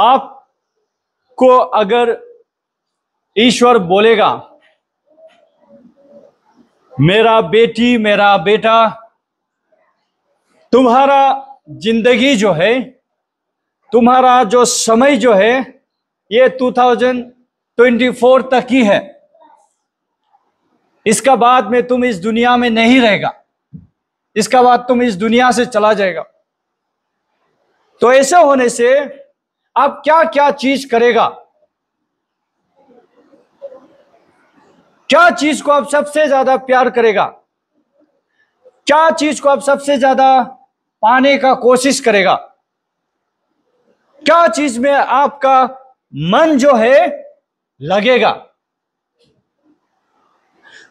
आपको अगर ईश्वर बोलेगा मेरा बेटी मेरा बेटा तुम्हारा जिंदगी जो है तुम्हारा जो समय जो है ये 2024 तक ही है इसका बाद में तुम इस दुनिया में नहीं रहेगा इसका बाद तुम इस दुनिया से चला जाएगा तो ऐसा होने से अब क्या क्या चीज करेगा क्या चीज को आप सबसे ज्यादा प्यार करेगा क्या चीज को आप सबसे ज्यादा पाने का कोशिश करेगा क्या चीज में आपका मन जो है लगेगा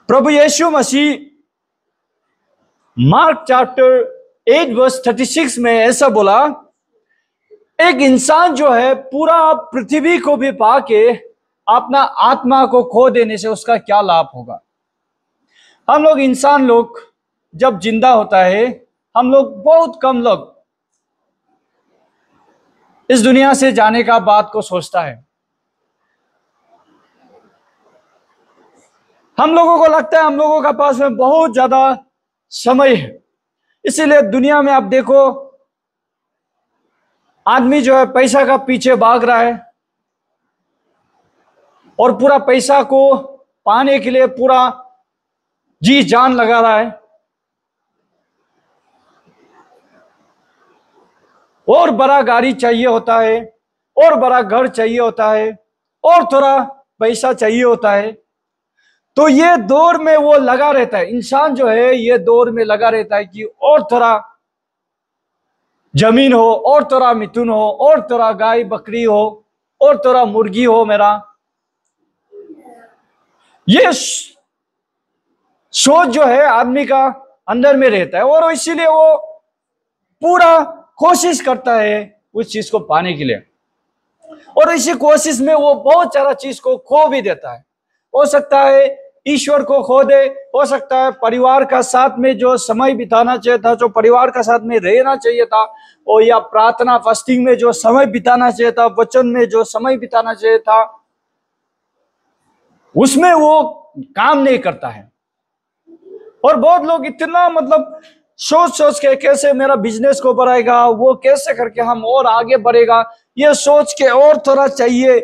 प्रभु यीशु मसीह Mark chapter eight verse six में ऐसा बोला एक इंसान जो है पूरा पृथ्वी को भी पाके अपना आत्मा को खो देने से उसका क्या लाभ होगा हम लोग इंसान लोग जब जिंदा होता है हम लोग बहुत कम लोग इस दुनिया से जाने का बात को सोचता है हम लोगों को लगता है हम लोगों का पास में बहुत ज्यादा समय है इसीलिए दुनिया में आप देखो आदमी जो है पैसा का पीछे भाग रहा है और पूरा पैसा को पाने के लिए पूरा जी जान लगा रहा है और बड़ा गाड़ी चाहिए होता है और बड़ा घर चाहिए होता है और थोड़ा पैसा चाहिए होता है तो ये दौर में वो लगा रहता है इंसान जो है ये दौर में लगा रहता है कि और थोड़ा जमीन हो और तेरा मिथुन हो और तेरा गाय बकरी हो और तेरा मुर्गी हो मेरा ये सोच जो है आदमी का अंदर में रहता है और इसीलिए वो पूरा कोशिश करता है उस चीज को पाने के लिए और इसी कोशिश में वो बहुत सारा चीज को खो भी देता है हो सकता है ईश्वर को खो दे हो सकता है परिवार का साथ में जो समय बिताना चाहिए था जो परिवार का साथ में रहना चाहिए था वो या प्रार्थना फास्टिंग में जो समय बिताना चाहिए था वचन में जो समय बिताना चाहिए था उसमें वो काम नहीं करता है और बहुत लोग इतना मतलब सोच सोच के कैसे मेरा बिजनेस को बढ़ाएगा वो कैसे करके हम और आगे बढ़ेगा ये सोच के और थोड़ा चाहिए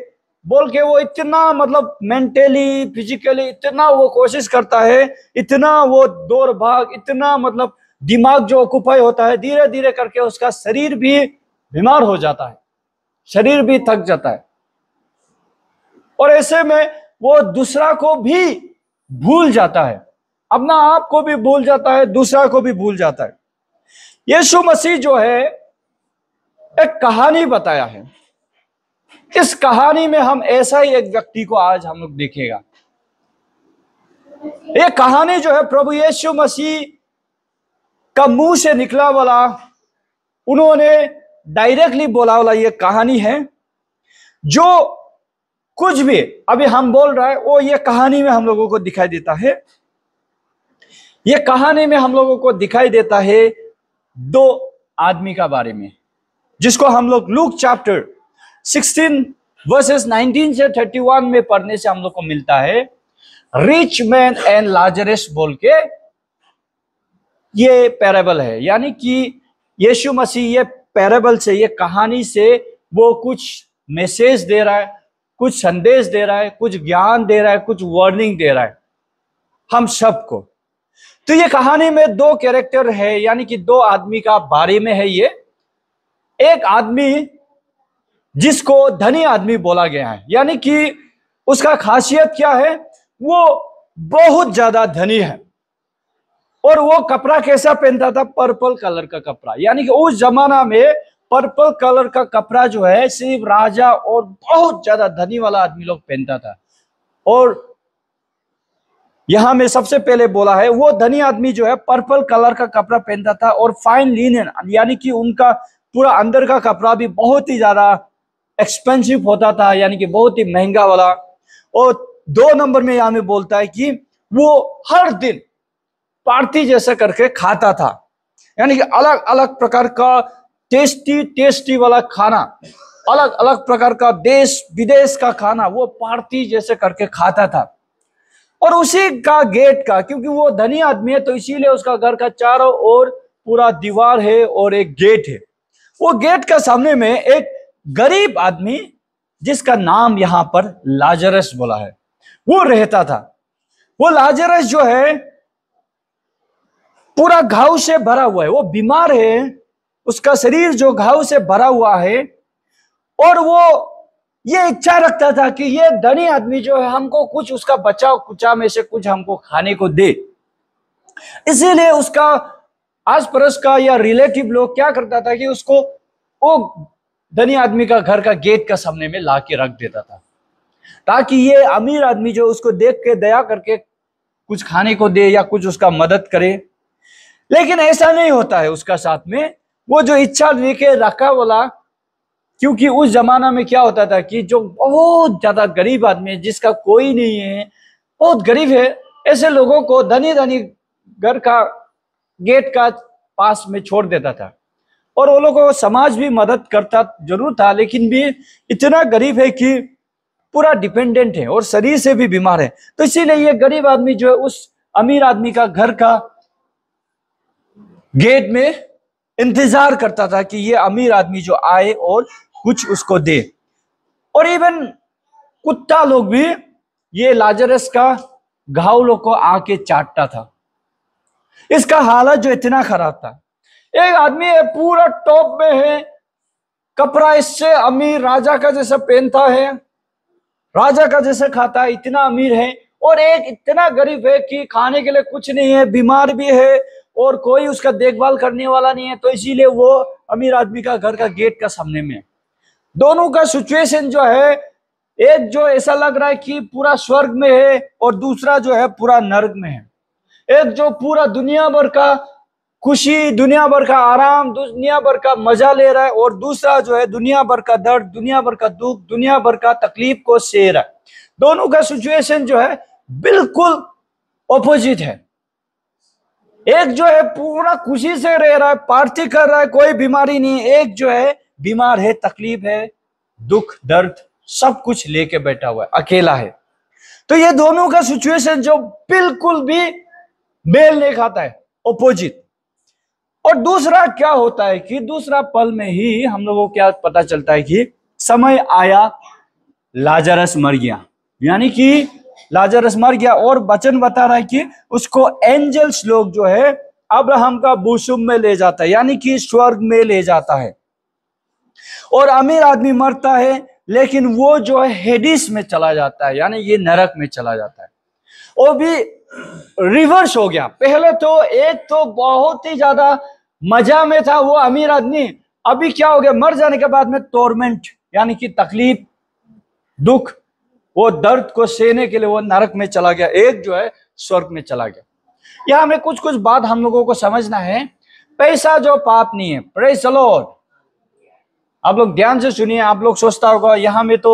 बोल के वो इतना मतलब मेंटली फिजिकली इतना वो कोशिश करता है इतना वो दौड़ भाग इतना मतलब दिमाग जो ऑक्यूपाई होता है धीरे धीरे करके उसका शरीर भी बीमार हो जाता है शरीर भी थक जाता है और ऐसे में वो दूसरा को भी भूल जाता है अपना आप को भी भूल जाता है दूसरा को भी भूल जाता है यीशु मसीह जो है एक कहानी बताया है इस कहानी में हम ऐसा ही एक व्यक्ति को आज हम लोग देखेगा ये कहानी जो है प्रभु यीशु मसीह का मुंह से निकला वाला उन्होंने डायरेक्टली बोला वाला ये कहानी है जो कुछ भी अभी हम बोल रहा है वो ये कहानी में हम लोगों को दिखाई देता है ये कहानी में हम लोगों को दिखाई देता है दो आदमी का बारे में जिसको हम लोग Luke chapter sixteen verses nineteen से थर्टी वन में पढ़ने से हम लोग को मिलता है रिच मैन एंड लार्जरेस्ट बोल के ये पैरेबल है यानी कि यीशु मसीह ये पैरेबल से ये कहानी से वो कुछ मैसेज दे रहा है कुछ संदेश दे रहा है कुछ ज्ञान दे रहा है कुछ वार्निंग दे रहा है हम सबको तो ये कहानी में दो कैरेक्टर है यानी कि दो आदमी का बारे में है ये एक आदमी जिसको धनी आदमी बोला गया है यानी कि उसका खासियत क्या है वो बहुत ज्यादा धनी है और वो कपड़ा कैसा पहनता था पर्पल कलर का कपड़ा यानी कि उस जमाना में पर्पल कलर का कपड़ा जो है सिर्फ राजा और बहुत ज्यादा धनी वाला आदमी लोग पहनता था और यहां में सबसे पहले बोला है वो धनी आदमी जो है पर्पल कलर का कपड़ा पहनता था और फाइन लीन यानी कि उनका पूरा अंदर का कपड़ा भी बहुत ही ज्यादा एक्सपेंसिव होता था यानी कि बहुत ही महंगा वाला और दो नंबर में यहां में बोलता है कि वो हर दिन पार्टी जैसा करके खाता था यानी कि अलग अलग प्रकार का टेस्टी टेस्टी वाला खाना अलग अलग प्रकार का देश विदेश का खाना वो पार्टी जैसे करके खाता था और उसी का गेट का क्योंकि वो धनी आदमी है तो इसीलिए उसका घर का चारों ओर पूरा दीवार है और एक गेट है वो गेट का सामने में एक गरीब आदमी जिसका नाम यहां पर लाजरस बोला है वो रहता था वो लाजरस जो है पूरा घाव से भरा हुआ है वो बीमार है उसका शरीर जो घाव से भरा हुआ है और वो ये इच्छा रखता था कि ये धनी आदमी जो है हमको कुछ उसका बचाव कुचा में से कुछ हमको खाने को दे इसीलिए उसका आस पड़ोस का या रिलेटिव लोग क्या करता था कि उसको वो धनी आदमी का घर का गेट का सामने में ला के रख देता था ताकि ये अमीर आदमी जो उसको देख के दया करके कुछ खाने को दे या कुछ उसका मदद करे लेकिन ऐसा नहीं होता है उसका साथ में वो जो इच्छा लेके रखा वाला क्योंकि उस जमाना में क्या होता था कि जो बहुत ज्यादा गरीब आदमी है जिसका कोई नहीं है बहुत गरीब है ऐसे लोगों को धनी धनी घर का गेट का पास में छोड़ देता था और वो लोगों को समाज भी मदद करता जरूर था लेकिन भी इतना गरीब है कि पूरा डिपेंडेंट है और शरीर से भी बीमार है तो इसीलिए ये गरीब आदमी जो है उस अमीर आदमी का घर का गेट में इंतजार करता था कि ये अमीर आदमी जो आए और कुछ उसको दे और इवन कुत्ता लोग भी ये लाजरस का घाव लोग को आके चाटता था इसका हालत जो इतना खराब था एक आदमी है पूरा टॉप में है कपड़ा इससे अमीर राजा का जैसा पहनता है राजा का जैसा खाता है इतना अमीर है और एक इतना गरीब है कि खाने के लिए कुछ नहीं है बीमार भी है और कोई उसका देखभाल करने वाला नहीं है तो इसीलिए वो अमीर आदमी का घर का गेट का सामने में दोनों का सिचुएशन जो है एक जो ऐसा लग रहा है कि पूरा स्वर्ग में है और दूसरा जो है पूरा नर्क में है एक जो पूरा दुनिया भर का खुशी दुनिया भर का आराम दुनिया भर का मजा ले रहा है और दूसरा जो है दुनिया भर का दर्द दुनिया भर का दुख दुनिया भर का तकलीफ को सह रहा है दोनों का सिचुएशन जो है बिल्कुल ऑपोजिट है एक जो है पूरा खुशी से रह रहा है पार्टी कर रहा है कोई बीमारी नहीं एक जो है बीमार है तकलीफ है दुख दर्द सब कुछ लेके बैठा हुआ है अकेला है तो ये दोनों का सिचुएशन जो बिल्कुल भी मेल नहीं खाता है ऑपोजिट और दूसरा क्या होता है कि दूसरा पल में ही हम लोगों को क्या पता चलता है कि समय आया लाजरस मर गया यानी कि लाजरस मर गया और बचन बता रहा है कि उसको एंजल्स लोग जो है अब्राहम का बुशुम में ले जाता है यानी कि स्वर्ग में ले जाता है और अमीर आदमी मरता है लेकिन वो जो है हेडिस में चला जाता है यानी ये नरक में चला जाता है वो भी रिवर्स हो गया पहले तो एक तो बहुत ही ज्यादा मजा में था वो अमीर आदमी अभी क्या हो गया मर जाने के बाद में टोरमेंट यानी कि तकलीफ दुख वो दर्द को सहने के लिए वो नरक में चला गया एक जो है स्वर्ग में चला गया यह हमें कुछ कुछ बात हम लोगों को समझना है पैसा जो पाप नहीं है प्रेस चलो आप लोग ध्यान से सुनिए आप लोग सोचता होगा यहाँ में तो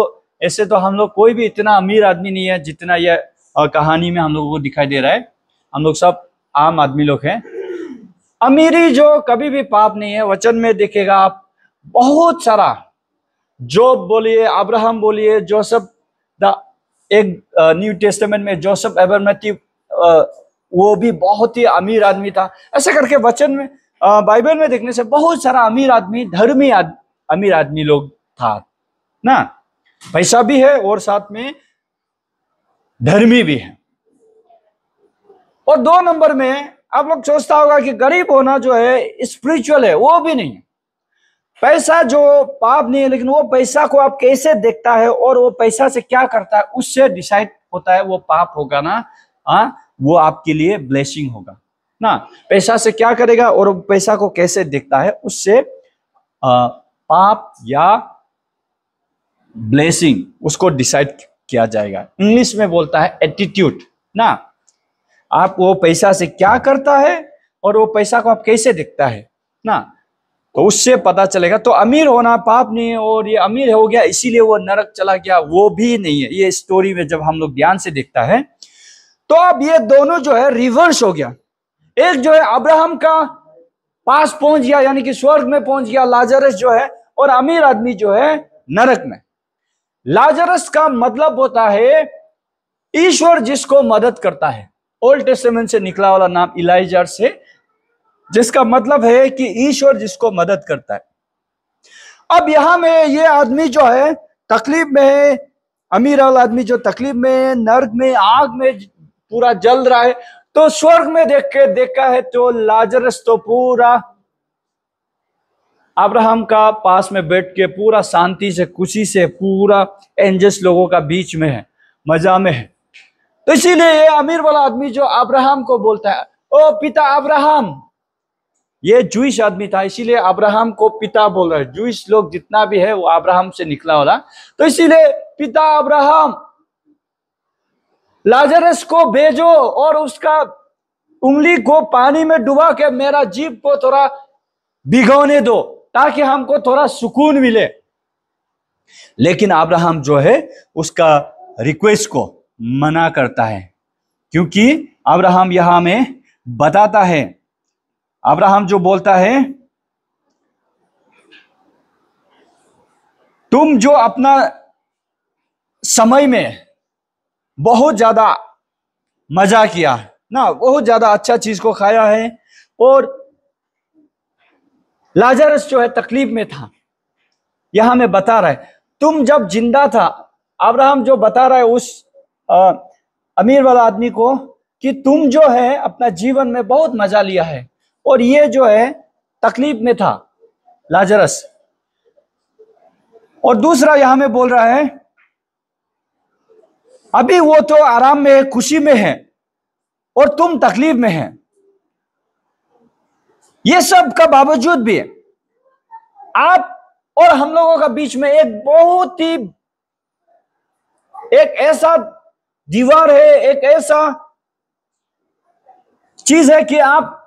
ऐसे तो हम लोग कोई भी इतना अमीर आदमी नहीं है जितना यह कहानी में हम लोगों को दिखाई दे रहा है हम लोग सब आम आदमी लोग हैं अमीरी जो कभी भी पाप नहीं है वचन में देखेगा आप बहुत सारा जोब बोलिए अब्राहम बोलिए जोसफ द एक न्यू टेस्टमेंट में जोसफ एबरमती वो भी बहुत ही अमीर आदमी था ऐसे करके वचन में बाइबल में देखने से बहुत सारा अमीर आदमी धर्मी आद, अमीर आदमी लोग था ना पैसा भी है और साथ में धर्मी भी है और दो नंबर में आप लोग सोचता होगा कि गरीब होना जो है स्पिरिचुअल है वो भी नहीं है पैसा जो पाप नहीं है लेकिन वो पैसा को आप कैसे देखता है और वो पैसा से क्या करता है उससे डिसाइड होता है वो पाप होगा ना हाँ वो आपके लिए ब्लेसिंग होगा ना पैसा से क्या करेगा और पैसा को कैसे देखता है उससे आ, पाप या ब्लेसिंग उसको डिसाइड किया जाएगा इंग्लिश में बोलता है एटीट्यूड ना आप वो पैसा से क्या करता है और वो पैसा को आप कैसे देखता है ना तो उससे पता चलेगा तो अमीर होना पाप नहीं है और ये अमीर हो गया इसीलिए वो नरक चला गया वो भी नहीं है ये स्टोरी में जब हम लोग ध्यान से देखता है तो अब ये दोनों जो है रिवर्स हो गया एक जो है अब्राहम का पास पहुंच गया यानी कि स्वर्ग में पहुंच गया लाजरस जो है और अमीर आदमी जो है नरक में लाजरस का मतलब होता है ईश्वर जिसको मदद करता है ओल्ड टेस्टमेंट से निकला वाला नाम इलाइजर से जिसका मतलब है कि ईश्वर जिसको मदद करता है अब यहां में ये आदमी जो है तकलीफ में है अमीर वाला आदमी जो तकलीफ में है नर्क में आग में पूरा जल रहा है तो स्वर्ग में देख के देखा है तो लाजरस तो पूरा अब्राहम का पास में बैठ के पूरा शांति से खुशी से पूरा एंजस लोगों का बीच में है मजा में है तो इसीलिए ये अमीर वाला आदमी जो अब्राहम को बोलता है ओ पिता अब्राहम ये जुइस आदमी था इसीलिए अब्राहम को पिता बोल रहा है जूस लोग जितना भी है वो अब्राहम से निकला वाला तो इसीलिए पिता अब्राहम लाजरस को भेजो और उसका उंगली को पानी में डुबा के मेरा जीव को थोड़ा भिगोने दो ताकि हमको थोड़ा सुकून मिले लेकिन अब्राहम जो है उसका रिक्वेस्ट को मना करता है क्योंकि अब्राहम यहां में बताता है अब्राहम जो बोलता है तुम जो अपना समय में बहुत ज्यादा मजा किया ना बहुत ज्यादा अच्छा चीज को खाया है और लाजरस जो है तकलीफ में था यहां मैं बता रहा है तुम जब जिंदा था अब्राहम जो बता रहा है उस आ, अमीर वाला आदमी को कि तुम जो है अपना जीवन में बहुत मजा लिया है और ये जो है तकलीफ में था लाजरस और दूसरा यहां में बोल रहा है अभी वो तो आराम में है खुशी में है और तुम तकलीफ में है ये सब का बावजूद भी आप और हम लोगों का बीच में एक बहुत ही एक ऐसा दीवार है एक ऐसा चीज है कि आप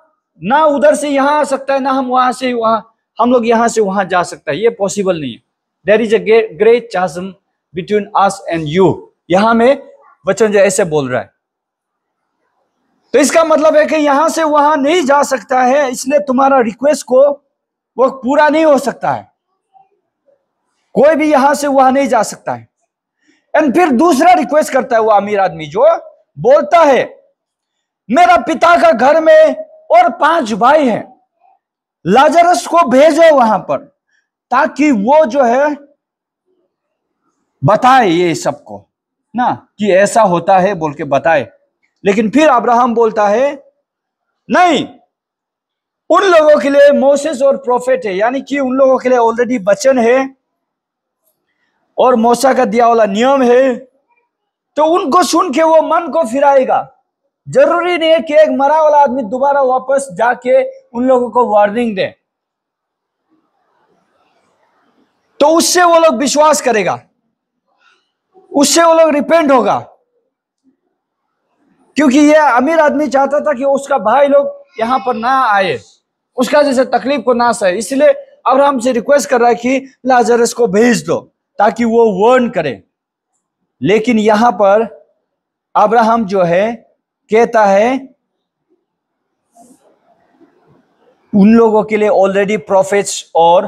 ना उधर से यहां आ सकता है ना हम वहां से वहां हम लोग यहां से वहां जा सकता है ये पॉसिबल नहीं है there is a great chasm between us and you यहां में वचन जो ऐसे बोल रहा है तो इसका मतलब है कि यहां से वहां नहीं जा सकता है इसलिए तुम्हारा रिक्वेस्ट को वो पूरा नहीं हो सकता है कोई भी यहां से वहां नहीं जा सकता है एंड फिर दूसरा रिक्वेस्ट करता है वो अमीर आदमी जो बोलता है मेरा पिता का घर में और पांच भाई हैं लाजरस को भेजो वहां पर ताकि वो जो है बताए ये सबको ना कि ऐसा होता है बोल के बताए लेकिन फिर अब्राहम बोलता है नहीं उन लोगों के लिए मोसेस और प्रॉफिट है यानी कि उन लोगों के लिए ऑलरेडी वचन है और मौसा का दिया वाला नियम है तो उनको सुन के वो मन को फिराएगा जरूरी नहीं है कि एक मरा वाला आदमी दोबारा वापस जाके उन लोगों को वार्निंग दे तो उससे वो लोग विश्वास करेगा उससे वो लोग रिपेंट होगा क्योंकि ये अमीर आदमी चाहता था कि उसका भाई लोग यहां पर ना आए उसका जैसे तकलीफ को ना सहे इसलिए अब हमसे रिक्वेस्ट कर रहा है कि लाजरस को भेज दो ताकि वो वर्न करे लेकिन यहां पर अब्राहम जो है कहता है उन लोगों के लिए ऑलरेडी प्रोफेट्स और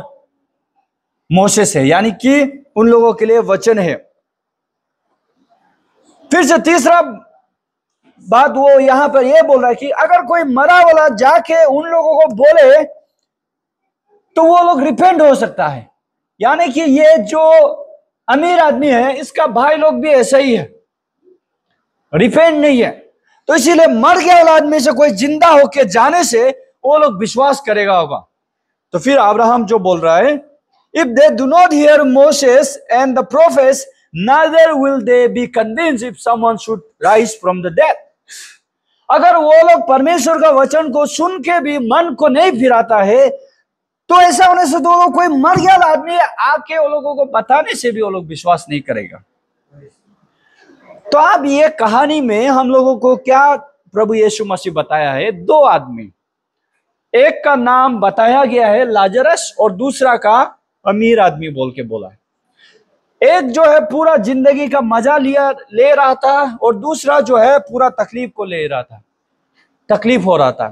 मोसेस है यानी कि उन लोगों के लिए वचन है फिर से तीसरा बात वो यहां पर यह बोल रहा है कि अगर कोई मरा वाला जाके उन लोगों को बोले तो वो लोग रिपेंड हो सकता है यानी कि ये जो अमीर आदमी है इसका भाई लोग भी ऐसा ही है रिफेंड नहीं है तो इसीलिए मर गया वाला आदमी से कोई जिंदा होके जाने से वो लोग विश्वास करेगा होगा तो फिर अब्राहम जो बोल रहा है if they do not hear Moses and the prophets neither will they be convince if someone should rise from the death अगर वो लोग परमेश्वर का वचन को सुन के भी मन को नहीं फिराता है तो ऐसा होने से तो लोग कोई मर गया आदमी आके वो लोगों को बताने से भी वो लोग विश्वास नहीं करेगा तो अब ये कहानी में हम लोगों को क्या प्रभु यीशु मसीह बताया है दो आदमी एक का नाम बताया गया है लाजरस और दूसरा का अमीर आदमी बोल के बोला है एक जो है पूरा जिंदगी का मजा लिया ले रहा था और दूसरा जो है पूरा तकलीफ को ले रहा था तकलीफ हो रहा था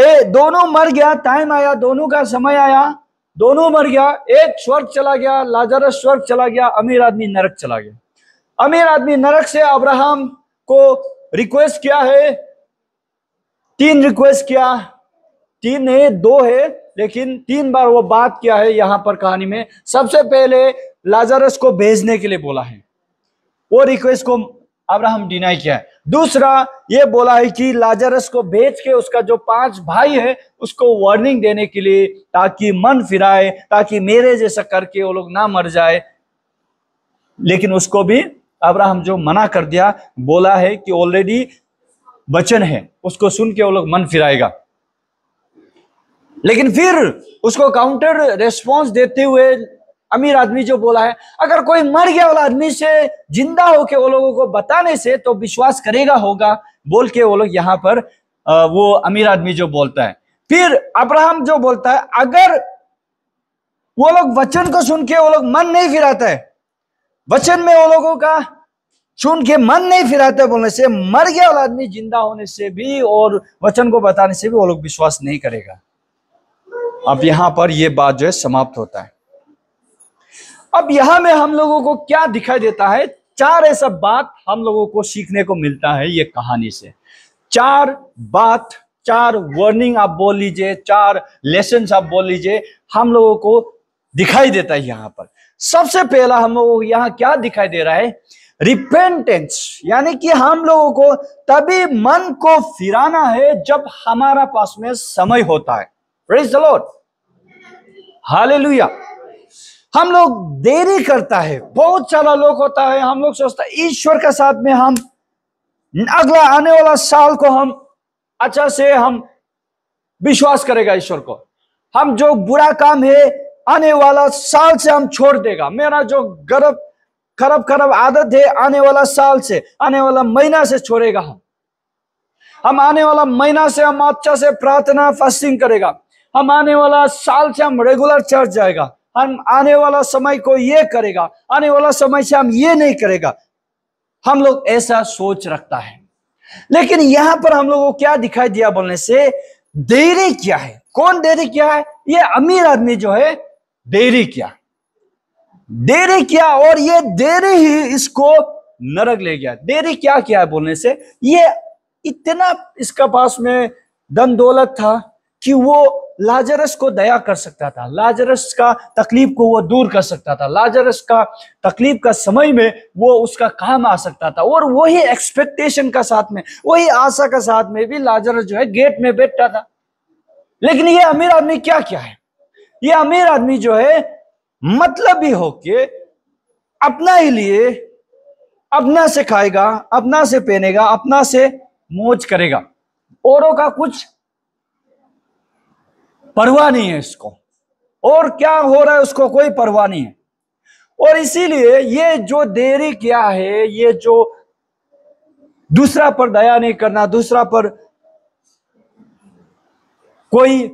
ए दोनों मर गया टाइम आया दोनों का समय आया दोनों मर गया एक स्वर्ग चला गया लाजर स्वर्ग चला गया अमीर आदमी नरक चला गया अमीर आदमी नरक से अब्राहम को रिक्वेस्ट किया है तीन रिक्वेस्ट किया तीन है दो है लेकिन तीन बार वो बात किया है यहां पर कहानी में सबसे पहले लाजरस को भेजने के लिए बोला है वो रिक्वेस्ट को अब्राहम डिनाई किया है दूसरा ये बोला है कि लाजरस को बेच के उसका जो पांच भाई है उसको वार्निंग देने के लिए ताकि मन फिराए ताकि मेरे जैसा करके वो लोग ना मर जाए लेकिन उसको भी अब्राहम जो मना कर दिया बोला है कि ऑलरेडी वचन है उसको सुन के वो लोग मन फिराएगा लेकिन फिर उसको काउंटर रेस्पॉन्स देते हुए अमीर आदमी जो बोला है अगर कोई मर गया वाला आदमी से जिंदा होके वो लोगों को बताने से तो विश्वास करेगा होगा बोल के वो लोग यहाँ पर वो अमीर आदमी जो बोलता है फिर अब्राहम जो बोलता है अगर वो लोग वचन को सुन के वो लोग मन नहीं फिराता है वचन में वो लोगों का सुन के मन नहीं फिराते बोलने से मर गया वाला आदमी जिंदा होने से भी और वचन को बताने से भी वो लोग विश्वास नहीं करेगा अब यहां पर यह बात जो है समाप्त होता है अब यहां में हम लोगों को क्या दिखाई देता है चार ऐसा बात हम लोगों को सीखने को मिलता है ये कहानी से चार बात चार वर्निंग आप बोल लीजिए चार लेसन आप बोल लीजिए हम लोगों को दिखाई देता है यहां पर सबसे पहला हम लोगों को यहां क्या दिखाई दे रहा है रिपेंटेंस यानी कि हम लोगों को तभी मन को फिराना है जब हमारा पास में समय होता है प्रेज लॉर्ड हालेलुया हम लोग देरी करता है बहुत सारा लोग होता है हम लोग सोचते ईश्वर के साथ में हम अगला आने वाला साल को हम अच्छा से हम विश्वास करेगा ईश्वर को हम जो बुरा काम है आने वाला साल से हम छोड़ देगा मेरा जो गर्भ खराब खराब आदत है आने वाला साल से आने वाला महीना से छोड़ेगा हम हम आने वाला महीना से हम अच्छा से प्रार्थना फास्टिंग करेगा हम आने वाला साल से हम रेगुलर चर्च जाएगा हम आने वाला समय को ये करेगा आने वाला समय से हम ये नहीं करेगा हम लोग ऐसा सोच रखता है लेकिन यहां पर हम लोगों को क्या दिखाई दिया बोलने से देरी क्या है कौन देरी क्या है ये अमीर आदमी जो है देरी क्या देरी क्या और ये देरी ही इसको नरक ले गया देरी क्या क्या है बोलने से ये इतना इसका पास में धन दौलत था कि वो लाजरस को दया कर सकता था लाजरस का तकलीफ को वो दूर कर सकता था लाजरस का तकलीफ का समय में वो उसका काम आ सकता था और वही एक्सपेक्टेशन का साथ में वही आशा का साथ में भी लाजरस जो है गेट में बैठता था लेकिन ये अमीर आदमी क्या क्या है ये अमीर आदमी जो है मतलब ही होके अपना ही लिए अपना से खाएगा अपना से पहनेगा अपना से मौज करेगा औरों का कुछ परवाह नहीं है इसको और क्या हो रहा है उसको कोई परवाह नहीं है और इसीलिए ये जो देरी क्या है ये जो दूसरा पर दया नहीं करना दूसरा पर कोई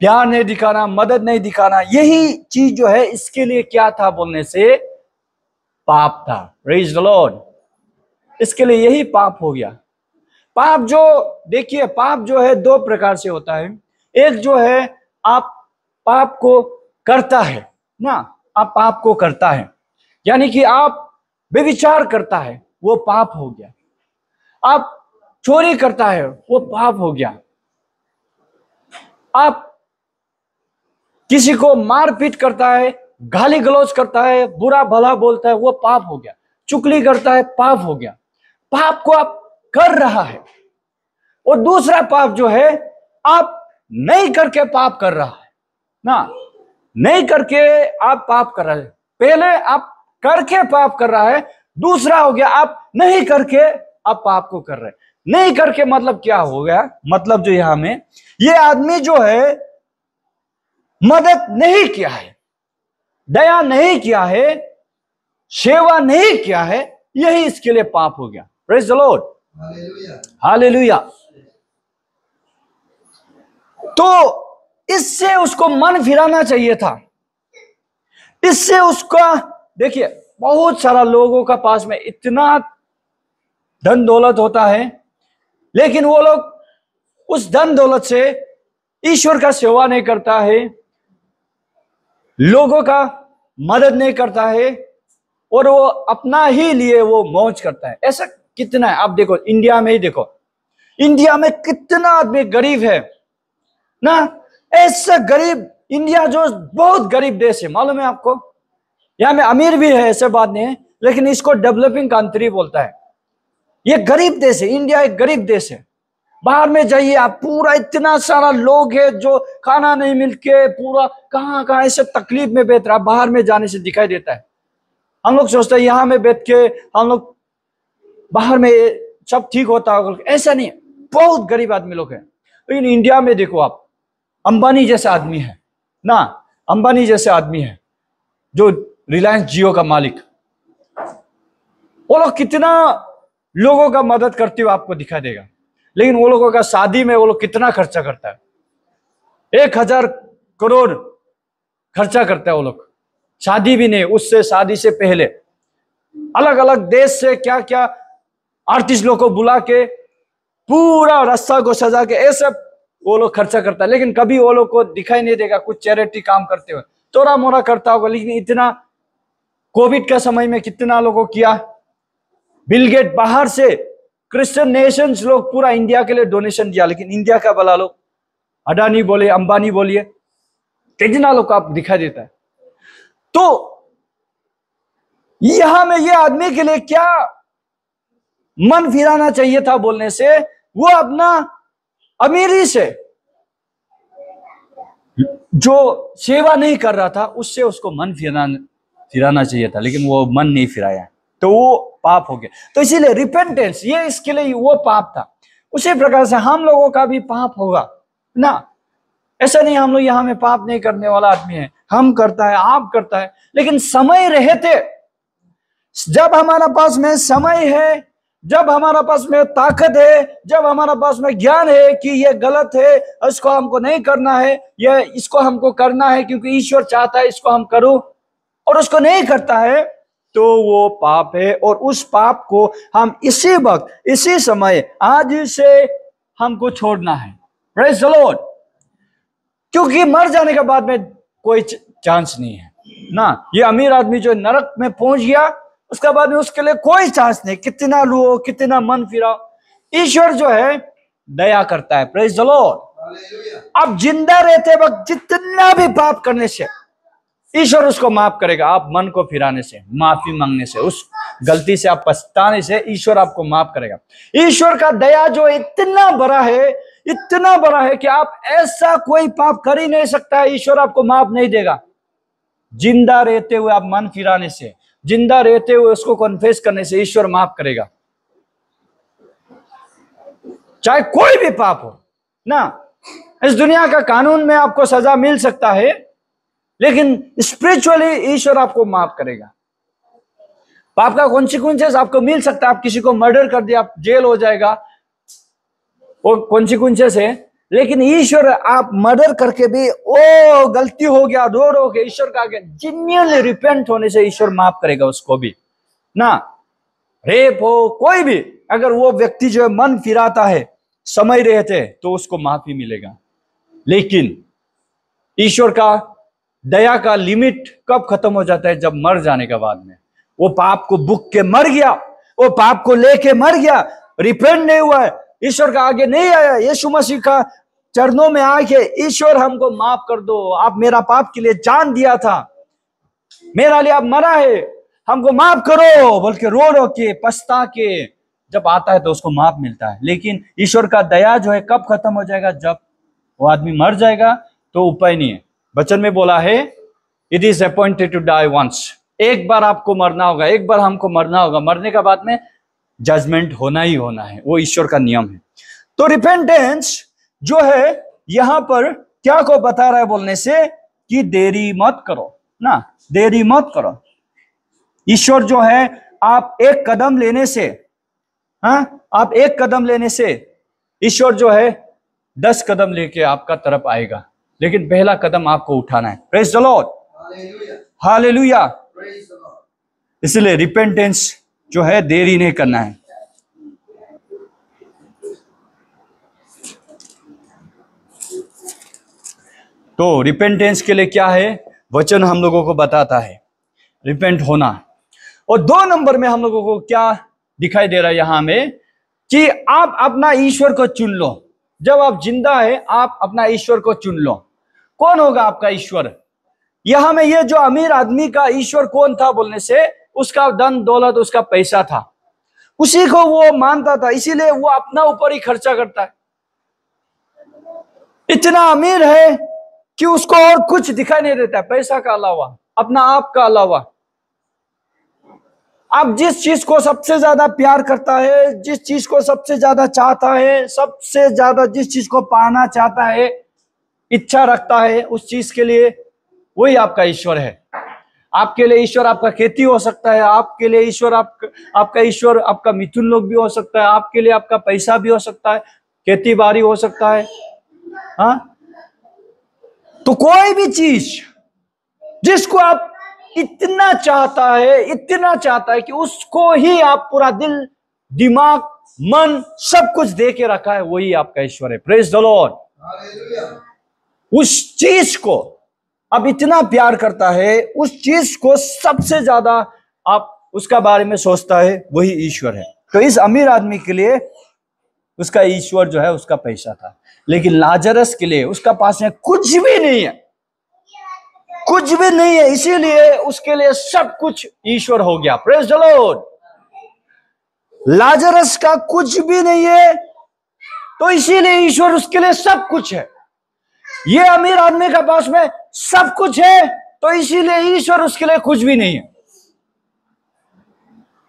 प्यार नहीं दिखाना मदद नहीं दिखाना यही चीज जो है इसके लिए क्या था बोलने से पाप था रेज लॉर्ड इसके लिए यही पाप हो गया पाप जो देखिए पाप जो है दो प्रकार से होता है एक जो है आप पाप को करता है ना आप पाप को करता है यानी कि आप बेविचार करता है वो पाप हो गया आप चोरी करता है वो पाप हो गया आप किसी को मारपीट करता है गाली गलौज करता है बुरा भला बोलता है वो पाप हो गया चुकली करता है पाप हो गया पाप को आप कर रहा है और दूसरा पाप जो है आप नहीं करके पाप कर रहा है ना नहीं करके आप पाप कर रहे पहले आप करके पाप कर रहा है दूसरा हो गया आप नहीं करके आप पाप को कर रहे नहीं करके मतलब क्या हो गया मतलब जो यहां में ये आदमी जो है मदद नहीं किया है दया नहीं किया है सेवा नहीं किया है यही इसके लिए पाप हो गया प्रेज द लॉर्ड हालेलुया तो इससे उसको मन फिराना चाहिए था इससे उसका देखिए बहुत सारा लोगों का पास में इतना धन दौलत होता है लेकिन वो लोग उस धन दौलत से ईश्वर का सेवा नहीं करता है लोगों का मदद नहीं करता है और वो अपना ही लिए वो मौज करता है ऐसा कितना है आप देखो इंडिया में ही देखो इंडिया में कितना आदमी गरीब है ना ऐसा गरीब इंडिया जो बहुत गरीब देश है मालूम है आपको यहां में अमीर भी है ऐसे बात नहीं है लेकिन इसको डेवलपिंग कंट्री बोलता है ये गरीब देश है इंडिया एक गरीब देश है बाहर में जाइए आप पूरा इतना सारा लोग है जो खाना नहीं मिलके पूरा कहाँ कहाँ ऐसे तकलीफ में बैठ रहा बाहर में जाने से दिखाई देता है हम लोग सोचते हैं यहाँ में बैठ के हम लोग बाहर में सब ठीक होता होगा ऐसा नहीं है बहुत गरीब आदमी लोग हैं लेकिन तो इंडिया में देखो आप अंबानी जैसे आदमी है ना अंबानी जैसे आदमी है जो रिलायंस जियो का मालिक वो लोग कितना लोगों का मदद करते हुए आपको दिखा देगा लेकिन वो लोगों का शादी में वो लोग कितना खर्चा करता है एक हजार करोड़ खर्चा करता है वो लोग शादी भी नहीं उससे शादी से पहले अलग अलग देश से क्या क्या आर्टिस्ट लोग को बुला के पूरा रास्ता को सजा के ऐसे वो लोग खर्चा करता है लेकिन कभी वो लोग को दिखाई नहीं देगा कुछ चैरिटी काम करते हुए थोड़ा मोड़ा करता होगा लेकिन इतना कोविड का समय में कितना लोगों किया बिलगेट बाहर से क्रिश्चियन नेशंस लोग पूरा इंडिया के लिए डोनेशन दिया लेकिन इंडिया का भला लोग अडानी बोले अंबानी बोलिए कितना लोग आप दिखाई देता है तो यहां में ये यह आदमी के लिए क्या मन फिराना चाहिए था बोलने से वो अपना अमीरी से जो सेवा नहीं कर रहा था उससे उसको मन फिराना फिराना चाहिए था लेकिन वो मन नहीं फिराया तो वो पाप हो गया तो इसीलिए रिपेंटेंस ये इसके लिए वो पाप था उसी प्रकार से हम लोगों का भी पाप होगा ना ऐसा नहीं हम लोग यहां में पाप नहीं करने वाला आदमी है हम करता है आप करता है लेकिन समय रहते जब हमारा पास में समय है जब हमारा पास में ताकत है जब हमारा पास में ज्ञान है कि यह गलत है इसको हमको नहीं करना है यह इसको हमको करना है क्योंकि ईश्वर चाहता है इसको हम करूं और उसको नहीं करता है तो वो पाप है और उस पाप को हम इसी वक्त इसी समय आज से हमको छोड़ना है क्योंकि मर जाने के बाद में कोई चांस नहीं है ना ये अमीर आदमी जो नरक में पहुंच गया उसके बाद में उसके लिए कोई चांस नहीं कितना लुओ कितना मन फिराओ ईश्वर जो है दया करता है प्रेज लॉर्ड अब जिंदा रहते वक्त जितना भी पाप करने से ईश्वर उसको माफ करेगा आप मन को फिराने से माफी मांगने से उस गलती से आप पछताने से ईश्वर आपको माफ करेगा ईश्वर का दया जो इतना बड़ा है इतना बड़ा है कि आप ऐसा कोई पाप कर ही नहीं सकता ईश्वर आपको माफ नहीं देगा जिंदा रहते हुए आप मन फिराने से जिंदा रहते हुए उसको कॉन्फेस करने से ईश्वर माफ करेगा चाहे कोई भी पाप हो ना इस दुनिया का कानून में आपको सजा मिल सकता है लेकिन स्पिरिचुअली ईश्वर आपको माफ करेगा पाप का कॉन्सिक्वेंसेस आपको मिल सकता है आप किसी को मर्डर कर दिया आप जेल हो जाएगा वो कॉन्सिक्वेंसेस है लेकिन ईश्वर आप मर्डर करके भी ओ गलती हो गया रो रो के ईश्वर का आगे जिन्यूनली रिपेंट होने से ईश्वर माफ करेगा उसको भी ना रेप हो कोई भी अगर वो व्यक्ति जो है मन फिराता है समय रहते तो उसको माफी मिलेगा लेकिन ईश्वर का दया का लिमिट कब खत्म हो जाता है जब मर जाने के बाद में वो पाप को बुक के मर गया वो पाप को लेके मर गया रिपेंट नहीं हुआ है ईश्वर का आगे नहीं आया यीशु मसीह का चरणों में आके ईश्वर हमको माफ कर दो आप मेरा पाप के लिए जान दिया था मेरा लिए आप मरा है हमको माफ करो बोल के रो रो के पछता के जब आता है तो उसको माफ मिलता है लेकिन ईश्वर का दया जो है कब खत्म हो जाएगा जब वो आदमी मर जाएगा तो उपाय नहीं है बचन में बोला है it is appointed to die once एक बार आपको मरना होगा एक बार हमको मरना होगा मरने का बाद में जजमेंट होना ही होना है वो ईश्वर का नियम है तो रिपेंटेंस जो है यहां पर क्या को बता रहा है बोलने से कि देरी मत करो ना देरी मत करो ईश्वर जो है आप एक कदम लेने से हा? आप एक कदम लेने से ईश्वर जो है दस कदम लेके आपका तरफ आएगा लेकिन पहला कदम आपको उठाना है प्रेस द लॉर्ड हालेलुया इसलिए रिपेंटेंस जो है देरी नहीं करना है तो रिपेंटेंस के लिए क्या है वचन हम लोगों को बताता है रिपेंट होना और दो नंबर में हम लोगों को क्या दिखाई दे रहा है यहां में कि आप अपना ईश्वर को चुन लो जब आप जिंदा है आप अपना ईश्वर को चुन लो कौन होगा आपका ईश्वर यहां में ये जो अमीर आदमी का ईश्वर कौन था बोलने से उसका धन दौलत उसका पैसा था उसी को वो मानता था इसीलिए वो अपना ऊपर ही खर्चा करता है इतना अमीर है कि उसको और कुछ दिखाई नहीं देता पैसा का अलावा अपना आप का अलावा आप जिस चीज को सबसे ज्यादा प्यार करता है जिस चीज को सबसे ज्यादा चाहता है सबसे ज्यादा जिस चीज को पाना चाहता है इच्छा रखता है उस चीज के लिए वही आपका ईश्वर है आपके लिए ईश्वर आपका खेती हो सकता है आपके लिए ईश्वर आप, आपका ईश्वर आपका मिथुन लोग भी हो सकता है आपके लिए आपका पैसा भी हो सकता है खेती बाड़ी हो सकता है हाँ तो कोई भी चीज जिसको आप इतना चाहता है इतना चाहता है कि उसको ही आप पूरा दिल दिमाग मन सब कुछ दे के रखा है वही आपका ईश्वर है प्रेस द लॉर्ड उस चीज को अब इतना प्यार करता है उस चीज को सबसे ज्यादा आप उसका बारे में सोचता है वही ईश्वर है तो इस अमीर आदमी के लिए उसका ईश्वर जो है उसका पैसा था लेकिन लाजरस के लिए उसका पास में कुछ भी नहीं है कुछ भी नहीं है इसीलिए उसके लिए सब कुछ ईश्वर हो गया प्रेस लॉर्ड लाजरस का कुछ भी नहीं है तो इसीलिए ईश्वर उसके लिए सब कुछ है ये अमीर आदमी के पास में सब कुछ है तो इसीलिए ईश्वर उसके लिए कुछ भी नहीं है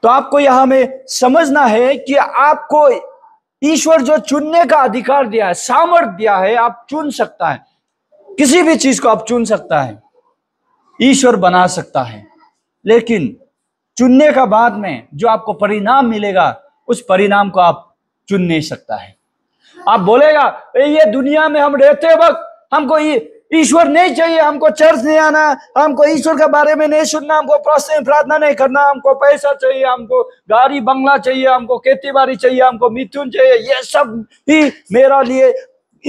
तो आपको यहां में समझना है कि आपको ईश्वर जो चुनने का अधिकार दिया है सामर्थ दिया है आप चुन सकता है किसी भी चीज को आप चुन सकता है ईश्वर बना सकता है लेकिन चुनने का बाद में जो आपको परिणाम मिलेगा उस परिणाम को आप चुन नहीं सकता है आप बोलेगा ये दुनिया में हम रहते वक्त हमको ये ईश्वर नहीं चाहिए हमको चर्च नहीं आना हमको ईश्वर के बारे में नहीं सुनना हमको प्रार्थना नहीं करना हमको पैसा चाहिए हमको गाड़ी बंगला चाहिए हमको खेती बाड़ी चाहिए हमको मिथुन चाहिए ये सब ही मेरा लिए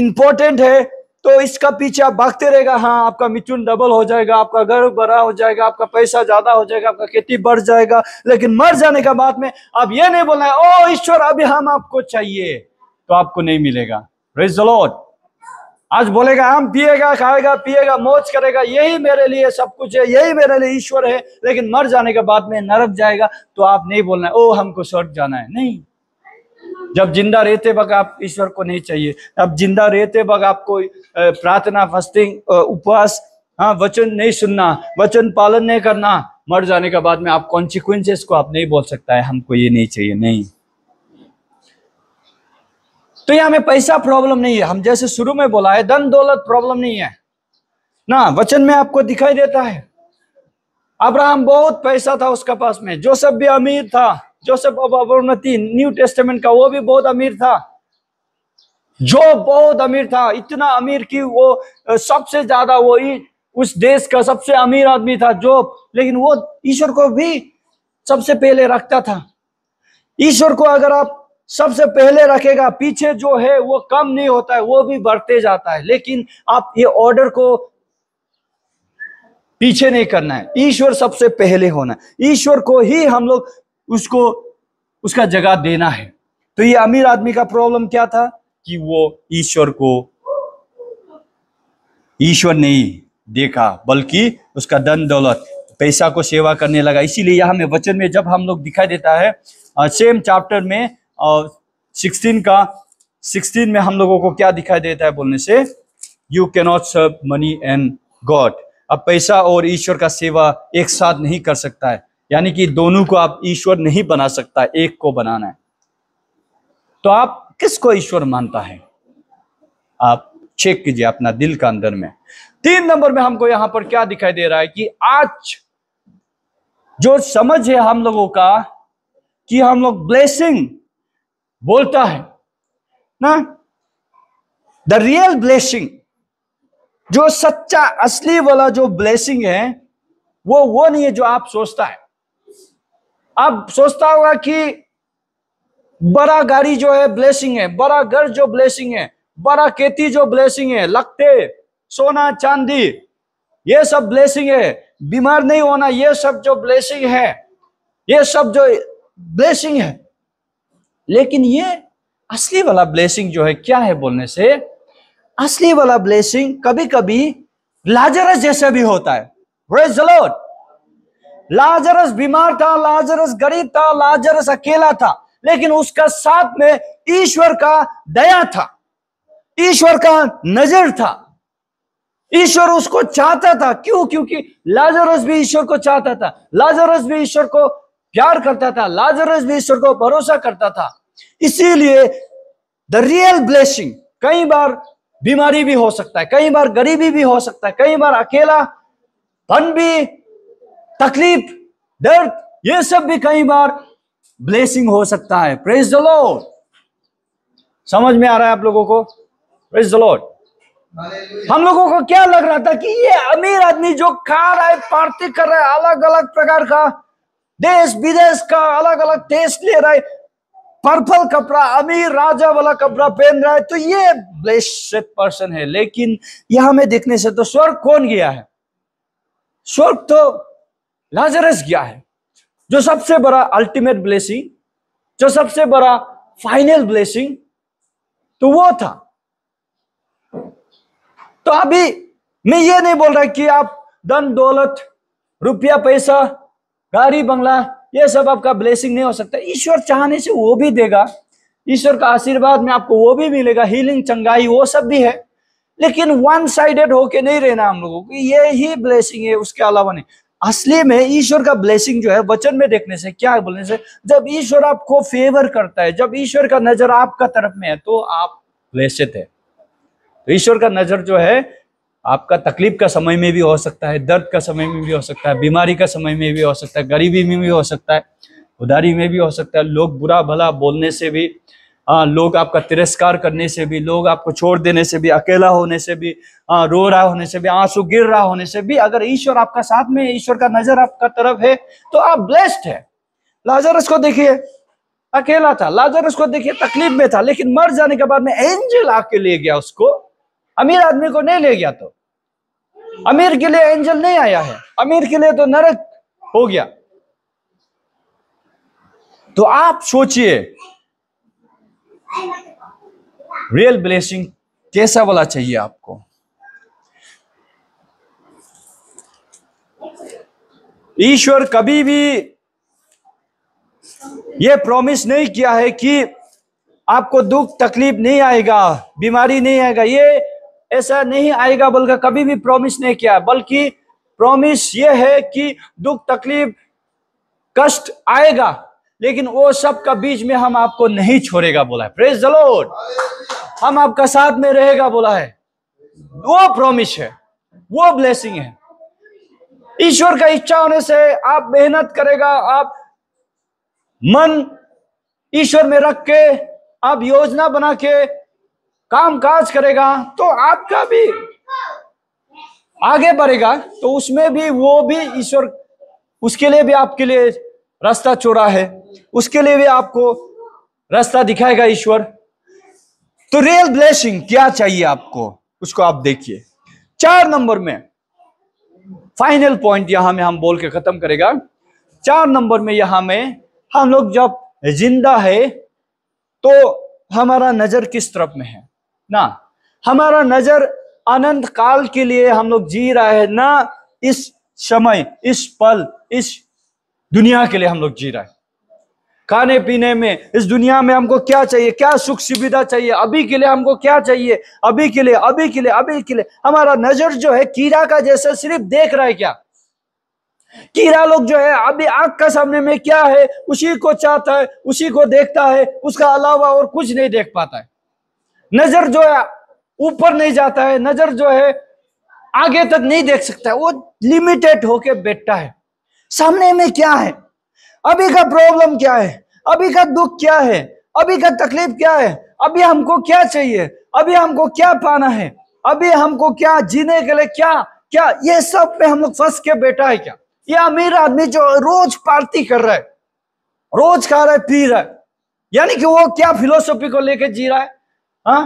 इम्पोर्टेंट है तो इसका पीछे आप भागते रहेगा हाँ आपका मिथुन डबल हो जाएगा आपका घर बड़ा हो जाएगा आपका पैसा ज्यादा हो जाएगा आपका खेती बढ़ जाएगा लेकिन मर जाने के बाद में आप ये नहीं बोलना है ओ ईश्वर अभी हम आपको चाहिए तो आपको नहीं मिलेगा रिजलॉट आज बोलेगा हम पिएगा खाएगा पिएगा मौज करेगा यही मेरे लिए सब कुछ है यही मेरे लिए ईश्वर है लेकिन मर जाने के बाद में नरक जाएगा तो आप नहीं बोलना है ओ हमको स्वर्ग जाना है नहीं जब जिंदा रहते वक्त आप ईश्वर को नहीं चाहिए अब जिंदा रहते वक्त आपको प्रार्थना फस्टिंग उपवास हाँ वचन नहीं सुनना वचन पालन नहीं करना मर जाने के बाद में आप कॉन्सिक्वेंसेस को आप नहीं बोल सकता है हमको ये नहीं चाहिए नहीं तो ये में पैसा प्रॉब्लम नहीं है हम जैसे शुरू में बोला है धन दौलत प्रॉब्लम नहीं है ना वचन में आपको दिखाई देता है अब्राहम बहुत पैसा था उसका पास में जो सब भी अमीर था जोसेफ अब अवोन्नति न्यू टेस्टमेंट का वो भी बहुत अमीर था जो बहुत अमीर था इतना अमीर कि वो सबसे ज्यादा वो उस देश का सबसे अमीर आदमी था जो लेकिन वो ईश्वर को भी सबसे पहले रखता था ईश्वर को अगर आप सबसे पहले रखेगा पीछे जो है वो कम नहीं होता है वो भी बढ़ते जाता है लेकिन आप ये ऑर्डर को पीछे नहीं करना है ईश्वर सबसे पहले होना ईश्वर को ही हम लोग उसको उसका जगह देना है तो ये अमीर आदमी का प्रॉब्लम क्या था कि वो ईश्वर को ईश्वर नहीं देखा बल्कि उसका धन दौलत पैसा को सेवा करने लगा इसीलिए यहां में वचन में जब हम लोग दिखाई देता है सेम चैप्टर में और सिक्सटीन का सिक्सटीन में हम लोगों को क्या दिखाई देता है बोलने से you cannot serve money and God अब पैसा और ईश्वर का सेवा एक साथ नहीं कर सकता है यानी कि दोनों को आप ईश्वर नहीं बना सकता एक को बनाना है तो आप किसको ईश्वर मानता है आप चेक कीजिए अपना दिल का अंदर में तीन नंबर में हमको यहां पर क्या दिखाई दे रहा है कि आज जो समझ है हम लोगों का कि हम लोग ब्लेसिंग बोलता है ना द रियल ब्लेसिंग जो सच्चा असली वाला जो ब्लेसिंग है वो वो नहीं है जो आप सोचता है आप सोचता होगा कि बड़ा गाड़ी जो है ब्लेसिंग है बड़ा घर जो ब्लेसिंग है बड़ा खेती जो ब्लेसिंग है लगते सोना चांदी ये सब ब्लेसिंग है बीमार नहीं होना ये सब जो ब्लेसिंग है ये सब जो ब्लेसिंग है लेकिन ये असली वाला ब्लेसिंग जो है क्या है बोलने से असली वाला ब्लेसिंग कभी कभी लाजरस जैसा भी होता है लाजरस बीमार था लाजरस गरीब था लाजरस अकेला था लेकिन उसका साथ में ईश्वर का दया था ईश्वर का नजर था ईश्वर उसको चाहता था क्यों क्योंकि लाजरस भी ईश्वर को चाहता था लाजरस भी ईश्वर को प्यार करता था लाजरस भी ईश्वर को भरोसा करता था इसीलिए द रियल ब्लेसिंग कई बार बीमारी भी हो सकता है कई बार गरीबी भी हो सकता है कई बार अकेला धन भी तकलीफ दर्द ये सब भी कई बार ब्लेसिंग हो सकता है प्रेज द लॉर्ड समझ में आ रहा है आप लोगों को प्रेज द लॉर्ड हम लोगों को क्या लग रहा था कि ये अमीर आदमी जो खा रहा है पार्टी कर रहा है अलग अलग प्रकार का देश विदेश का अलग अलग टेस्ट ले रहा है पर्पल कपड़ा अमीर राजा वाला कपड़ा पहन रहा है तो ये ब्लेस्ड पर्सन है लेकिन यहां में देखने से तो स्वर्ग कौन गया है स्वर्ग तो लाजरस गया है जो सबसे बड़ा अल्टीमेट ब्लेसिंग जो सबसे बड़ा फाइनल ब्लेसिंग तो वो था तो अभी मैं ये नहीं बोल रहा कि आप धन दौलत रुपया पैसा गाड़ी बंगला ये सब आपका ब्लेसिंग नहीं हो सकता ईश्वर चाहने से वो भी देगा ईश्वर का आशीर्वाद में आपको वो भी मिलेगा हीलिंग चंगाई वो सब भी है लेकिन वन साइडेड होके नहीं रहना हम लोगों को ये ही ब्लेसिंग है उसके अलावा नहीं असली में ईश्वर का ब्लेसिंग जो है वचन में देखने से क्या बोलने से जब ईश्वर आपको फेवर करता है जब ईश्वर का नजर आपका तरफ में है तो आप ब्लेसित है तो ईश्वर का नजर जो है आपका तकलीफ का समय में भी हो सकता है दर्द का समय में भी हो सकता है बीमारी का समय में भी हो सकता है गरीबी में भी हो सकता है उदारी में भी हो सकता है लोग बुरा भला बोलने से भी आ, हाँ, लोग आपका तिरस्कार करने से भी लोग आपको छोड़ देने से भी अकेला होने से भी आ, हाँ, रो रहा होने से भी आंसू गिर रहा होने से भी अगर ईश्वर आपका साथ में ईश्वर का नजर आपका तरफ है तो आप ब्लेस्ड है लाजरस को देखिए अकेला था लाजरस को देखिए तकलीफ में था लेकिन मर जाने के बाद में एंजल आके ले गया उसको अमीर आदमी को नहीं ले गया तो अमीर के लिए एंजल नहीं आया है अमीर के लिए तो नरक हो गया तो आप सोचिए रियल ब्लेसिंग कैसा वाला चाहिए आपको ईश्वर कभी भी यह प्रॉमिस नहीं किया है कि आपको दुख तकलीफ नहीं आएगा बीमारी नहीं आएगा ये ऐसा नहीं आएगा बल्कि कभी भी प्रॉमिस नहीं किया बल्कि प्रॉमिस ये है कि दुख तकलीफ कष्ट आएगा लेकिन वो सब का बीच में हम आपको नहीं छोड़ेगा बोला है प्रेस द हम आपका साथ में रहेगा बोला है वो प्रॉमिस है वो ब्लेसिंग है ईश्वर का इच्छा होने से आप मेहनत करेगा आप मन ईश्वर में रख के आप योजना बना के काम काज करेगा तो आपका भी आगे बढ़ेगा तो उसमें भी वो भी ईश्वर उसके लिए भी आपके लिए रास्ता चोरा है उसके लिए भी आपको रास्ता दिखाएगा ईश्वर तो रियल ब्लेसिंग क्या चाहिए आपको उसको आप देखिए चार नंबर में फाइनल पॉइंट यहां में हम बोल के खत्म करेगा चार नंबर में यहां में हम लोग जब जिंदा है तो हमारा नजर किस तरफ में है ना हमारा नजर अनंत काल के लिए हम लोग जी रहा है ना इस समय इस पल इस दुनिया के लिए हम लोग जी रहे हैं खाने पीने में इस दुनिया में हमको क्या चाहिए क्या सुख सुविधा चाहिए अभी के लिए हमको क्या चाहिए अभी के लिए अभी के लिए अभी के लिए हमारा नजर जो है कीड़ा का जैसा सिर्फ देख रहा है क्या कीड़ा लोग जो है अभी आंख का सामने में क्या है उसी को चाहता है उसी को देखता है उसका अलावा और कुछ नहीं देख पाता है नजर जो है ऊपर नहीं जाता है नजर जो है आगे तक नहीं देख सकता है वो लिमिटेड होके बैठता है सामने में क्या है अभी का प्रॉब्लम क्या है अभी का दुख क्या है अभी का तकलीफ क्या है अभी हमको क्या चाहिए अभी हमको क्या पाना है अभी हमको क्या जीने के लिए क्या क्या ये सब पे हम लोग फंस के बैठा है क्या ये अमीर आदमी जो रोज पार्टी कर रहा है रोज खा रहा है पी रहा है यानी कि वो क्या फिलोसफी को लेकर जी रहा है हाँ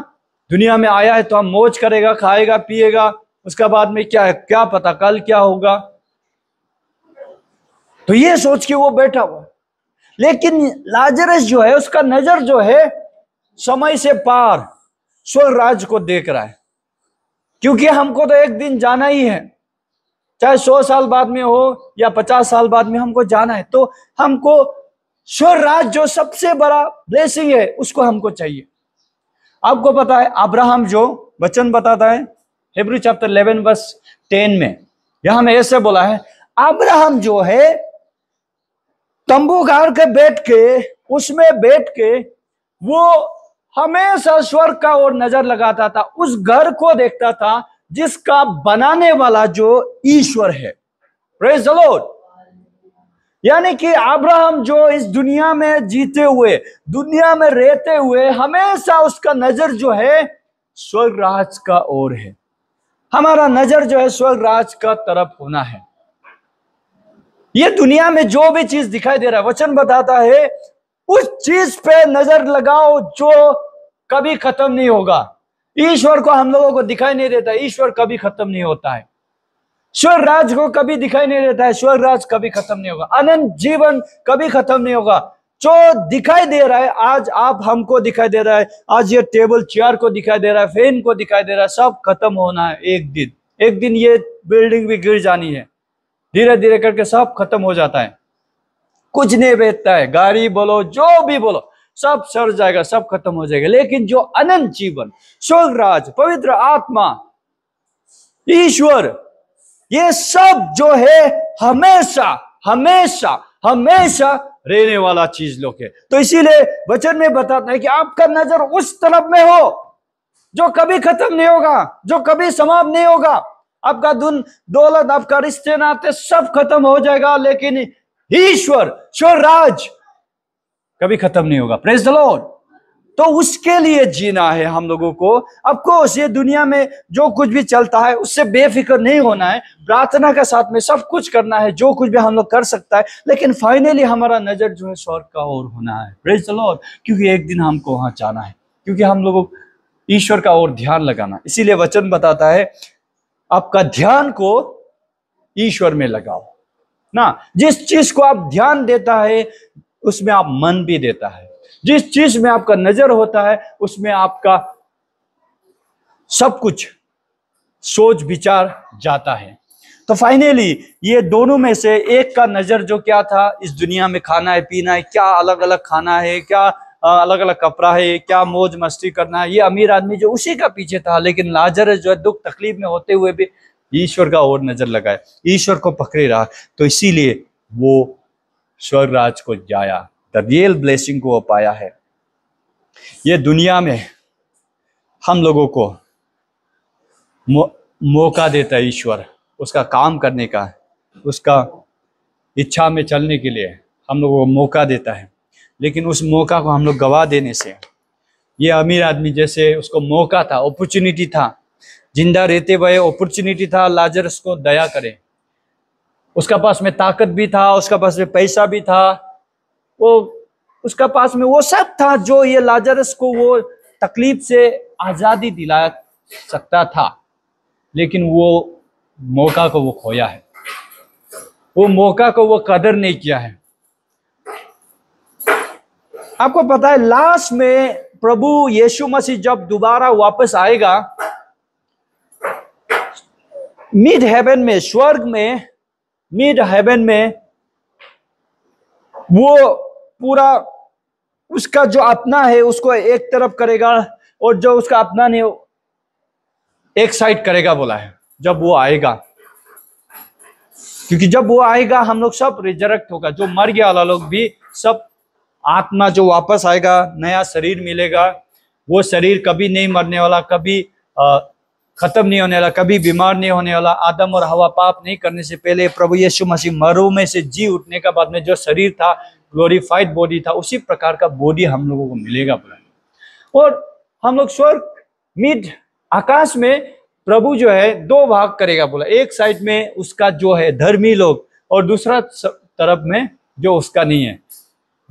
दुनिया में आया है तो हम मौज करेगा खाएगा पिएगा उसका बाद में क्या है क्या पता कल क्या होगा तो ये सोच के वो बैठा हुआ लेकिन लाजरस जो है उसका नजर जो है समय से पार स्वर राज को देख रहा है क्योंकि हमको तो एक दिन जाना ही है चाहे सौ साल बाद में हो या पचास साल बाद में हमको जाना है तो हमको स्वर राज जो सबसे बड़ा ब्लेसिंग है उसको हमको चाहिए आपको पता है अब्राहम जो वचन बताता है हिब्रू चैप्टर 11 वर्स 10 में यहां में ऐसे बोला है अब्राहम जो है तंबू गाड़ के बैठ के उसमें बैठ के वो हमेशा स्वर्ग का ओर नजर लगाता था उस घर को देखता था जिसका बनाने वाला जो ईश्वर है प्रेज द लॉर्ड यानी कि अब्राहम जो इस दुनिया में जीते हुए दुनिया में रहते हुए हमेशा उसका नजर जो है स्वर्ग राज का ओर है हमारा नजर जो है स्वर्ग राज का तरफ होना है ये दुनिया में जो भी चीज दिखाई दे रहा है वचन बताता है उस चीज पे नजर लगाओ जो कभी खत्म नहीं होगा ईश्वर को हम लोगों को दिखाई नहीं देता ईश्वर कभी खत्म नहीं होता है स्वर राज को कभी दिखाई नहीं देता है स्वर राज कभी खत्म नहीं होगा अनंत जीवन कभी खत्म नहीं होगा जो दिखाई दे रहा है आज आप हमको दिखाई दे रहा है आज ये टेबल चेयर को दिखाई दे रहा है फैन को दिखाई दे रहा है सब खत्म होना है एक दिन एक दिन ये बिल्डिंग भी गिर जानी है धीरे धीरे करके सब खत्म हो जाता है कुछ नहीं बेचता है गाड़ी बोलो जो भी बोलो सब सड़ जाएगा सब खत्म हो जाएगा लेकिन जो अनंत जीवन स्वर्ग राज पवित्र आत्मा ईश्वर ये सब जो है हमेशा हमेशा हमेशा रहने वाला चीज लोग है तो इसीलिए वचन में बताता है कि आपका नजर उस तरफ में हो जो कभी खत्म नहीं होगा जो कभी समाप्त नहीं होगा आपका धुन दौलत आपका रिश्ते नाते सब खत्म हो जाएगा लेकिन ईश्वर स्वराज कभी खत्म नहीं होगा प्रेस द लॉर्ड तो उसके लिए जीना है हम लोगों को अफकोर्स ये दुनिया में जो कुछ भी चलता है उससे बेफिक्र नहीं होना है प्रार्थना के साथ में सब कुछ करना है जो कुछ भी हम लोग कर सकता है लेकिन फाइनली हमारा नज़र जो है स्वर्ग का ओर होना है प्रेज लॉर्ड क्योंकि एक दिन हमको वहां जाना है क्योंकि हम लोगों ईश्वर का ओर ध्यान लगाना इसीलिए वचन बताता है आपका ध्यान को ईश्वर में लगाओ ना जिस चीज को आप ध्यान देता है उसमें आप मन भी देता है जिस चीज में आपका नजर होता है उसमें आपका सब कुछ सोच विचार जाता है तो फाइनली ये दोनों में से एक का नज़र जो क्या था इस दुनिया में खाना है पीना है क्या अलग अलग खाना है क्या अलग अलग कपड़ा है क्या मौज मस्ती करना है ये अमीर आदमी जो उसी का पीछे था लेकिन लाजर जो है दुख तकलीफ में होते हुए भी ईश्वर का और नज़र लगाए ईश्वर को पकड़े रहा तो इसीलिए वो स्वर्गराज राज को जाया द रियल ब्लेसिंग को वो पाया है ये दुनिया में हम लोगों को मौका देता है ईश्वर उसका काम करने का उसका इच्छा में चलने के लिए हम लोगों को मौका देता है लेकिन उस मौका को हम लोग गवा देने से ये अमीर आदमी जैसे उसको मौका था अपॉर्चुनिटी था जिंदा रहते हुए अपॉर्चुनिटी था लाजरस को दया करे उसका पास में ताकत भी था उसका पास में पैसा भी था वो उसका पास में वो सब था जो ये लाजरस को वो तकलीफ से आज़ादी दिला सकता था लेकिन वो मौका को वो खोया है वो मौका को वो कदर नहीं किया है आपको पता है लास्ट में प्रभु यीशु मसीह जब दोबारा वापस आएगा मिड हेवन में स्वर्ग में मिड हेवन में वो पूरा उसका जो अपना है उसको एक तरफ करेगा और जो उसका अपना नहीं एक साइड करेगा बोला है जब वो आएगा क्योंकि जब वो आएगा हम लोग सब रिजरेक्ट होगा जो मर गया वाला लोग भी सब आत्मा जो वापस आएगा नया शरीर मिलेगा वो शरीर कभी नहीं मरने वाला कभी खत्म नहीं होने वाला कभी बीमार नहीं होने वाला आदम और हवा पाप नहीं करने से पहले प्रभु यीशु मसीह मरो में से जी उठने का बाद में जो शरीर था ग्लोरीफाइड बॉडी था उसी प्रकार का बॉडी हम लोगों को मिलेगा बोला और हम लोग स्वर्ग मिड आकाश में प्रभु जो है दो भाग करेगा बोला एक साइड में उसका जो है धर्मी लोग और दूसरा तरफ में जो उसका नहीं है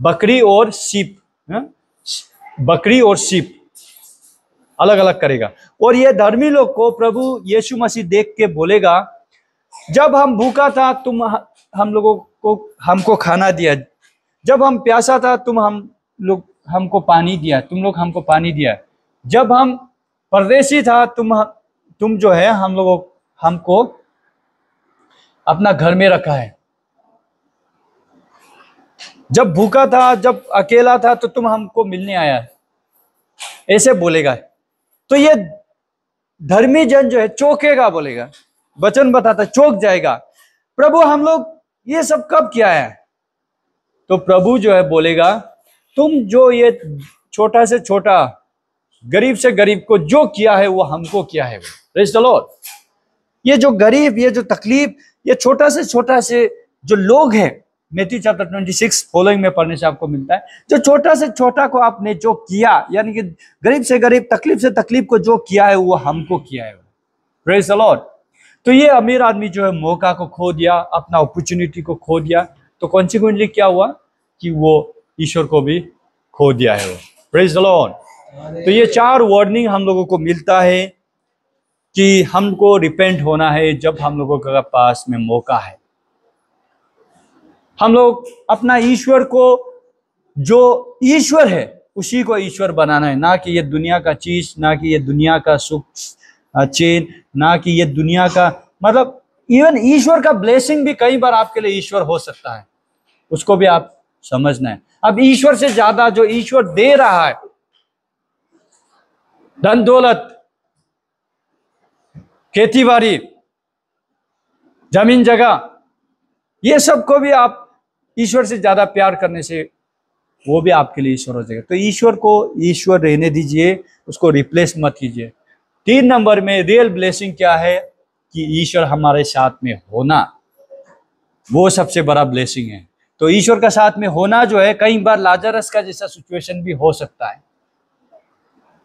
बकरी और सीप हाँ? बकरी और सीप अलग अलग करेगा और ये धर्मी लोग को प्रभु यीशु मसीह देख के बोलेगा जब हम भूखा था तुम हम लोगों को हमको खाना दिया जब हम प्यासा था तुम हम लोग हमको पानी दिया तुम लोग हमको पानी दिया जब हम परदेशी था तुम तुम जो है हम लोगों हमको अपना घर में रखा है जब भूखा था जब अकेला था तो तुम हमको मिलने आया ऐसे बोलेगा तो ये धर्मी जन जो है चौकेगा बोलेगा वचन बताता चौक जाएगा प्रभु हम लोग ये सब कब किया है तो प्रभु जो है बोलेगा तुम जो ये छोटा से छोटा गरीब से गरीब को जो किया है वो हमको किया है वो ये जो गरीब ये जो तकलीफ ये छोटा से छोटा से जो लोग हैं मेथ्यू चैप्टर सिक्स फॉलोइंग में पढ़ने से आपको मिलता है जो छोटा से छोटा को आपने जो किया यानी कि गरीब से गरीब तकलीफ से तकलीफ को जो किया है वो हमको किया है प्रेस अलॉट तो ये अमीर आदमी जो है मौका को खो दिया अपना अपॉर्चुनिटी को खो दिया तो कॉन्सिक्वेंटली क्या हुआ कि वो ईश्वर को भी खो दिया है वो प्रेज लॉन तो ये चार वार्निंग हम लोगों को मिलता है कि हमको रिपेंट होना है जब हम लोगों का पास में मौका है हम लोग अपना ईश्वर को जो ईश्वर है उसी को ईश्वर बनाना है ना कि ये दुनिया का चीज ना कि ये दुनिया का सुख चेन ना कि ये दुनिया का मतलब इवन ईश्वर का ब्लेसिंग भी कई बार आपके लिए ईश्वर हो सकता है उसको भी आप समझना है अब ईश्वर से ज्यादा जो ईश्वर दे रहा है धन दौलत खेती बाड़ी जमीन जगह ये सब को भी आप ईश्वर से ज्यादा प्यार करने से वो भी आपके लिए ईश्वर हो जाएगा तो ईश्वर को ईश्वर रहने दीजिए उसको रिप्लेस मत कीजिए तीन नंबर में रियल ब्लेसिंग क्या है कि ईश्वर हमारे साथ में होना वो सबसे बड़ा ब्लेसिंग है तो ईश्वर का साथ में होना जो है कई बार लाजरस का जैसा सिचुएशन भी हो सकता है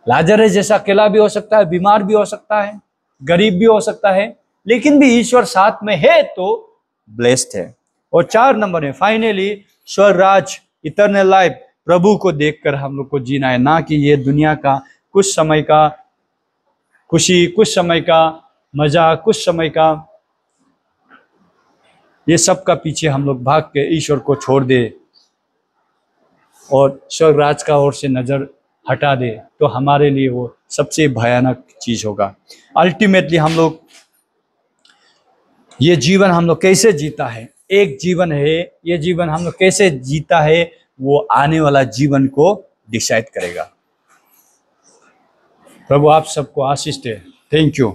लाजरस जैसा अकेला भी हो सकता है बीमार भी हो सकता है गरीब भी हो सकता है लेकिन भी ईश्वर साथ में है तो ब्लेस्ड है और चार नंबर है फाइनली स्वराज इटरनल लाइफ प्रभु को देखकर हम लोग को जीना है ना कि ये दुनिया का कुछ समय का खुशी कुछ समय का मजा कुछ समय का ये सब का पीछे हम लोग भाग के ईश्वर को छोड़ दे और स्वर्ग राज का ओर से नज़र हटा दे तो हमारे लिए वो सबसे भयानक चीज़ होगा अल्टीमेटली हम लोग ये जीवन हम लोग कैसे जीता है एक जीवन है ये जीवन हम लोग कैसे जीता है वो आने वाला जीवन को डिसाइड करेगा प्रभु आप सबको आशीष दे थैंक यू